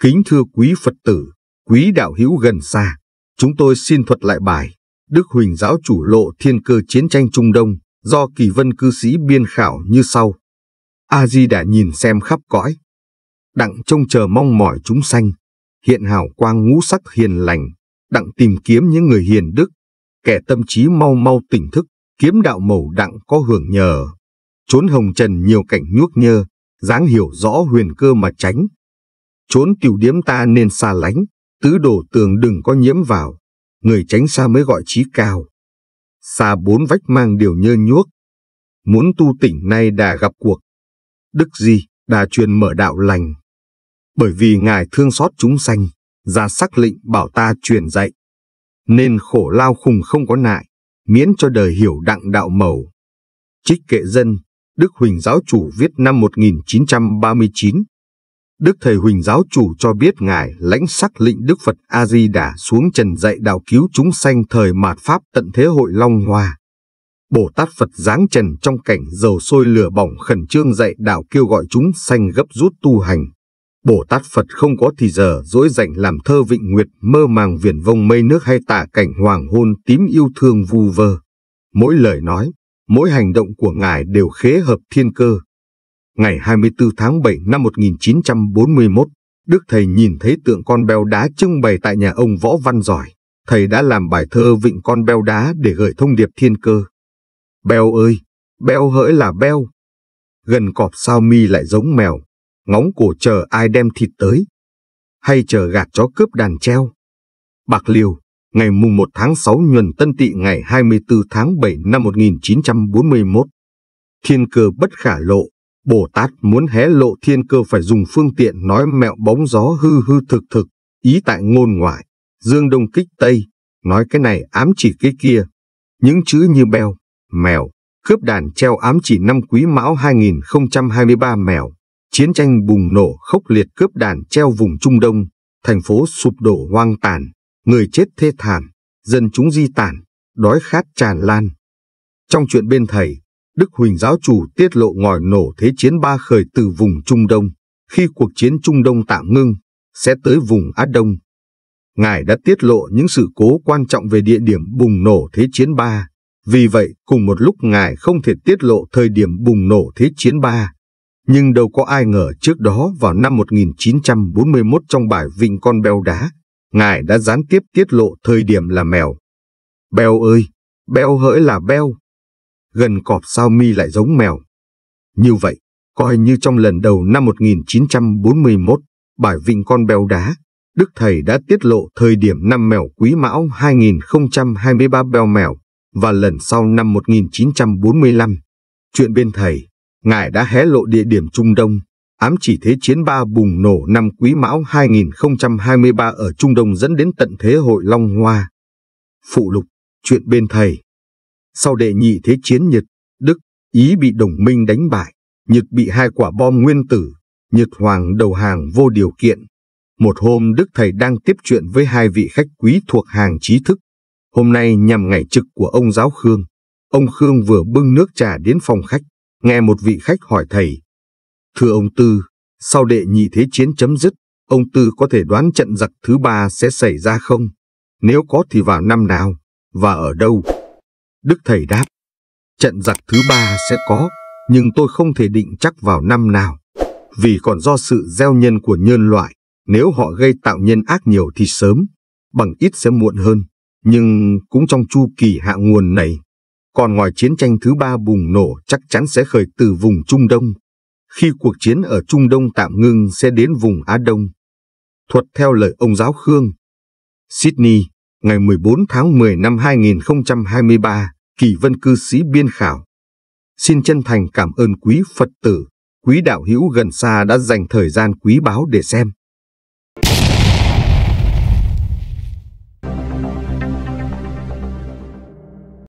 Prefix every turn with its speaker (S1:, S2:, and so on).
S1: Kính thưa quý Phật tử, quý đạo hữu gần xa, chúng tôi xin thuật lại bài Đức Huỳnh Giáo chủ lộ thiên cơ chiến tranh Trung Đông do kỳ vân cư sĩ biên khảo như sau. A-di đã nhìn xem khắp cõi, đặng trông chờ mong mỏi chúng sanh, hiện hào quang ngũ sắc hiền lành, đặng tìm kiếm những người hiền đức, kẻ tâm trí mau mau tỉnh thức, kiếm đạo màu đặng có hưởng nhờ. Trốn hồng trần nhiều cảnh nhuốc nhơ, dáng hiểu rõ huyền cơ mà tránh. Trốn tiểu điếm ta nên xa lánh, tứ đổ tường đừng có nhiễm vào, người tránh xa mới gọi trí cao. Xa bốn vách mang điều nhơ nhuốc, muốn tu tỉnh nay đã gặp cuộc. Đức gì, đà truyền mở đạo lành. Bởi vì Ngài thương xót chúng sanh, ra sắc lệnh bảo ta truyền dạy nên khổ lao khùng không có nại, miễn cho đời hiểu đặng đạo màu. Trích kệ dân, Đức Huỳnh Giáo Chủ viết năm 1939. Đức Thầy Huỳnh Giáo Chủ cho biết Ngài lãnh sắc lệnh Đức Phật A-di-đà xuống trần dạy đạo cứu chúng sanh thời mạt Pháp tận thế hội Long Hoa. Bồ Tát Phật giáng trần trong cảnh dầu sôi lửa bỏng khẩn trương dạy đạo kêu gọi chúng sanh gấp rút tu hành. Bồ Tát Phật không có thì giờ dỗi dành làm thơ vịnh nguyệt mơ màng viền vông mây nước hay tả cảnh hoàng hôn tím yêu thương vu vơ. Mỗi lời nói, mỗi hành động của Ngài đều khế hợp thiên cơ. Ngày 24 tháng 7 năm 1941, Đức Thầy nhìn thấy tượng con beo đá trưng bày tại nhà ông Võ Văn Giỏi. Thầy đã làm bài thơ vịnh con beo đá để gửi thông điệp thiên cơ. Beo ơi, beo hỡi là beo. Gần cọp sao mi lại giống mèo, ngóng cổ chờ ai đem thịt tới, hay chờ gạt chó cướp đàn treo. Bạc Liêu, ngày mùng 1 tháng 6 nhuần tân tỵ ngày 24 tháng 7 năm 1941. Thiên cơ bất khả lộ, Bồ Tát muốn hé lộ thiên cơ phải dùng phương tiện nói mẹo bóng gió hư hư thực thực, ý tại ngôn ngoại, dương đông kích tây, nói cái này ám chỉ cái kia. Những chữ như beo, mèo, cướp đàn treo ám chỉ năm quý mão 2023 mèo, chiến tranh bùng nổ khốc liệt cướp đàn treo vùng Trung Đông, thành phố sụp đổ hoang tàn, người chết thê thảm, dân chúng di tản, đói khát tràn lan. Trong chuyện bên thầy, Đức Huỳnh giáo chủ tiết lộ ngòi nổ thế chiến ba khởi từ vùng Trung Đông, khi cuộc chiến Trung Đông tạm ngưng, sẽ tới vùng Á Đông. Ngài đã tiết lộ những sự cố quan trọng về địa điểm bùng nổ thế chiến ba, vì vậy cùng một lúc Ngài không thể tiết lộ thời điểm bùng nổ thế chiến ba nhưng đâu có ai ngờ trước đó vào năm 1941 trong bài Vinh con beo đá, ngài đã gián tiếp tiết lộ thời điểm là mèo. Beo ơi, beo hỡi là beo. Gần cọp sao mi lại giống mèo. Như vậy, coi như trong lần đầu năm 1941, bài Vinh con beo đá, Đức Thầy đã tiết lộ thời điểm năm mèo quý mão 2023 beo mèo và lần sau năm 1945. Chuyện bên Thầy ngài đã hé lộ địa điểm Trung Đông, ám chỉ thế chiến ba bùng nổ năm Quý Mão 2023 ở Trung Đông dẫn đến tận thế hội Long Hoa. Phụ lục, chuyện bên thầy. Sau đệ nhị thế chiến Nhật, Đức, Ý bị đồng minh đánh bại, Nhật bị hai quả bom nguyên tử, Nhật Hoàng đầu hàng vô điều kiện. Một hôm Đức Thầy đang tiếp chuyện với hai vị khách quý thuộc hàng trí thức. Hôm nay nhằm ngày trực của ông giáo Khương, ông Khương vừa bưng nước trà đến phòng khách nghe một vị khách hỏi thầy. Thưa ông Tư, sau đệ nhị thế chiến chấm dứt, ông Tư có thể đoán trận giặc thứ ba sẽ xảy ra không? Nếu có thì vào năm nào? Và ở đâu? Đức Thầy đáp, trận giặc thứ ba sẽ có, nhưng tôi không thể định chắc vào năm nào. Vì còn do sự gieo nhân của nhân loại, nếu họ gây tạo nhân ác nhiều thì sớm, bằng ít sẽ muộn hơn, nhưng cũng trong chu kỳ hạ nguồn này còn ngoài chiến tranh thứ ba bùng nổ chắc chắn sẽ khởi từ vùng Trung Đông. Khi cuộc chiến ở Trung Đông tạm ngưng sẽ đến vùng Á Đông. Thuật theo lời ông giáo Khương. Sydney, ngày 14 tháng 10 năm 2023, Kỳ Vân Cư Sĩ Biên Khảo. Xin chân thành cảm ơn quý Phật tử, quý đạo hữu gần xa đã dành thời gian quý báu để xem.